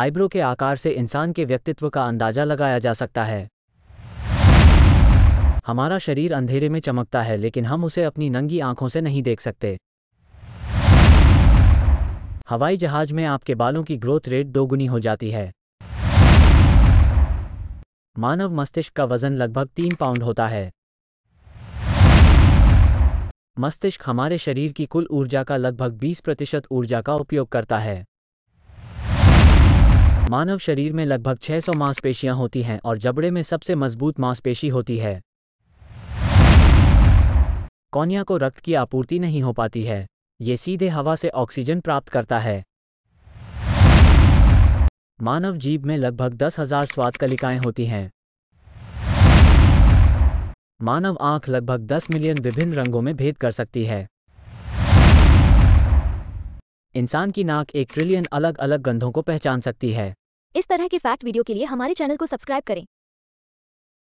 eyebrow के आकार से इंसान के व्यक्तित्व का अंदाजा लगाया जा सकता है हमारा शरीर अंधेरे में चमकता है लेकिन हम उसे अपनी नंगी आंखों से नहीं देख सकते हवाई जहाज में आपके बालों की ग्रोथ रेट दोगुनी हो जाती है मानव मस्तिष्क का वजन लगभग तीन पाउंड होता है मस्तिष्क हमारे शरीर की कुल ऊर्जा का लगभग 20 प्रतिशत ऊर्जा का उपयोग करता है मानव शरीर में लगभग 600 मांसपेशियां होती हैं और जबड़े में सबसे मजबूत मांसपेशी होती है कौनिया को रक्त की आपूर्ति नहीं हो पाती है ये सीधे हवा से ऑक्सीजन प्राप्त करता है मानव जीव में लगभग दस हजार स्वाद कलिकाएं होती हैं मानव आंख लगभग 10 मिलियन विभिन्न रंगों में भेद कर सकती है इंसान की नाक एक ट्रिलियन अलग अलग गंधों को पहचान सकती है इस तरह के फैक्ट वीडियो के लिए हमारे चैनल को सब्सक्राइब करें